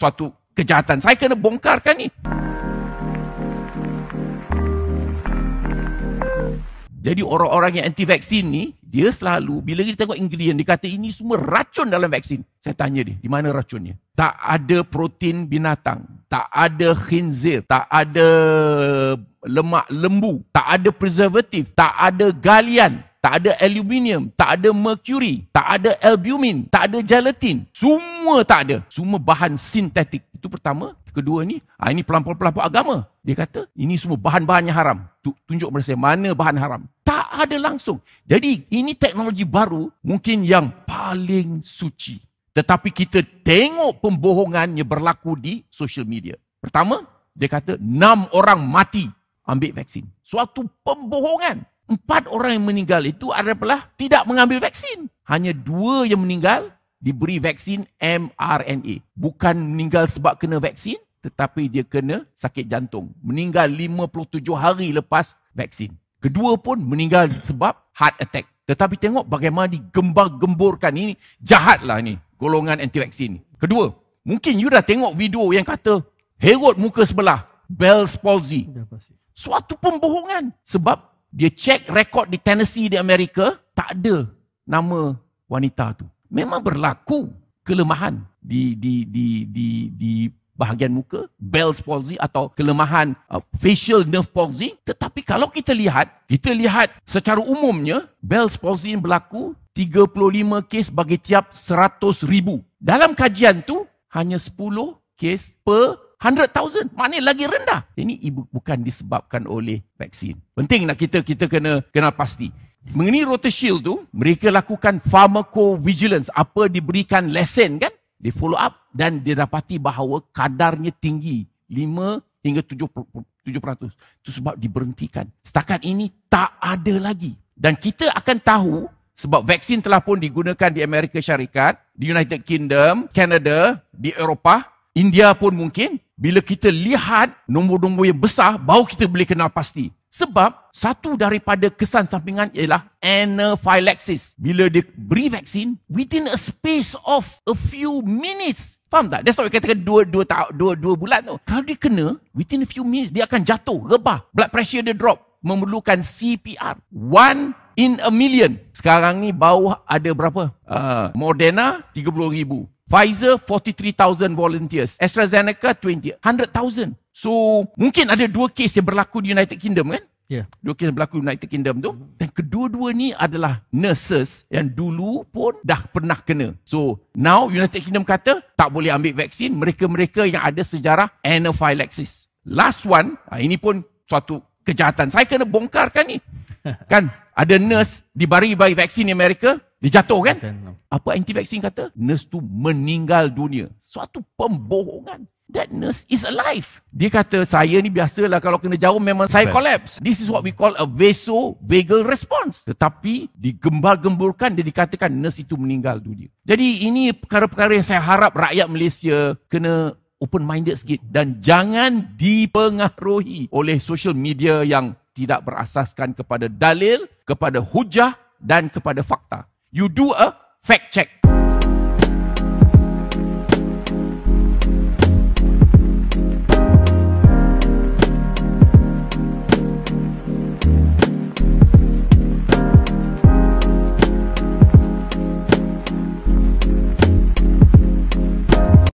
suatu kejahatan. Saya kena bongkarkan ni. Jadi orang-orang yang anti vaksin ni, dia selalu bila kita tengok ingredient dia kata ini semua racun dalam vaksin. Saya tanya dia, di mana racunnya? Tak ada protein binatang, tak ada khinzir, tak ada lemak lembu, tak ada preservatif, tak ada galian, tak ada aluminium, tak ada mercury, tak ada albumin, tak ada gelatin. Semua tak ada. Semua bahan sintetik. Itu pertama. Kedua ni, ah, ini pelampau-pelampau agama. Dia kata, ini semua bahan-bahan yang haram. Tunjuk pada saya mana bahan haram. Tak ada langsung. Jadi, ini teknologi baru mungkin yang paling suci. Tetapi kita tengok pembohongannya berlaku di social media. Pertama, dia kata enam orang mati ambil vaksin. Suatu pembohongan empat orang yang meninggal itu adalah tidak mengambil vaksin. Hanya dua yang meninggal diberi vaksin mRNA. Bukan meninggal sebab kena vaksin, tetapi dia kena sakit jantung. Meninggal 57 hari lepas vaksin. Kedua pun meninggal sebab heart attack. Tetapi tengok bagaimana digembar-gemburkan ini. Jahatlah ini golongan anti-vaksin. Kedua, mungkin you dah tengok video yang kata Herod muka sebelah. Bell's palsy. Suatu pembohongan. Sebab dia cek rekod di Tennessee di Amerika, tak ada nama wanita tu. Memang berlaku kelemahan di di di di di bahagian muka, Bell's palsy atau kelemahan uh, facial nerve palsy, tetapi kalau kita lihat, kita lihat secara umumnya Bell's palsy berlaku 35 kes bagi tiap ribu Dalam kajian tu hanya 10 kes per 100,000 mana lagi rendah ini ibu bukan disebabkan oleh vaksin penting nak kita kita kena kenal pasti mengenai Rotashield tu mereka lakukan pharmacovigilance apa diberikan lesen kan di follow up dan didapati bahawa kadarnya tinggi 5 hingga 7 7% tu sebab diberhentikan setakat ini tak ada lagi dan kita akan tahu sebab vaksin telah pun digunakan di Amerika Syarikat, di United Kingdom, Canada, di Eropah, India pun mungkin bila kita lihat nombor-nombor yang besar, baru kita boleh kenal pasti. Sebab satu daripada kesan sampingan ialah anaphylaxis. Bila dia beri vaksin, within a space of a few minutes. Faham tak? That's why we katakan dua, dua, dua, dua, dua bulan tu. Kalau dia kena, within a few minutes, dia akan jatuh, rebah. Blood pressure dia drop. Memerlukan CPR. One in a million. Sekarang ni bawah ada berapa? Uh, Moderna, 30 ribu. Pfizer 43,000 volunteers. AstraZeneca 20. 100,000. So mungkin ada dua kes yang berlaku di United Kingdom kan? Ya. Yeah. Dua kes yang berlaku di United Kingdom tu. Dan kedua-dua ni adalah nurses yang dulu pun dah pernah kena. So now United Kingdom kata tak boleh ambil vaksin mereka-mereka yang ada sejarah anaphylaxis. Last one, ah, ini pun suatu kejahatan. Saya kena bongkarkan ni. Kan, ada nurse dibari bayi vaksin di Amerika, dia jatuh kan? Apa anti-vaksin kata? Nurse tu meninggal dunia. Suatu pembohongan. That nurse is alive. Dia kata, saya ni biasalah kalau kena jauh memang saya collapse. This is what we call a vaso vagal response. Tetapi digembal gemburkan dia dikatakan nurse itu meninggal dunia. Jadi ini perkara-perkara yang saya harap rakyat Malaysia kena open minded sikit dan jangan dipengaruhi oleh social media yang tidak berasaskan kepada dalil, kepada hujah dan kepada fakta. You do a fact check.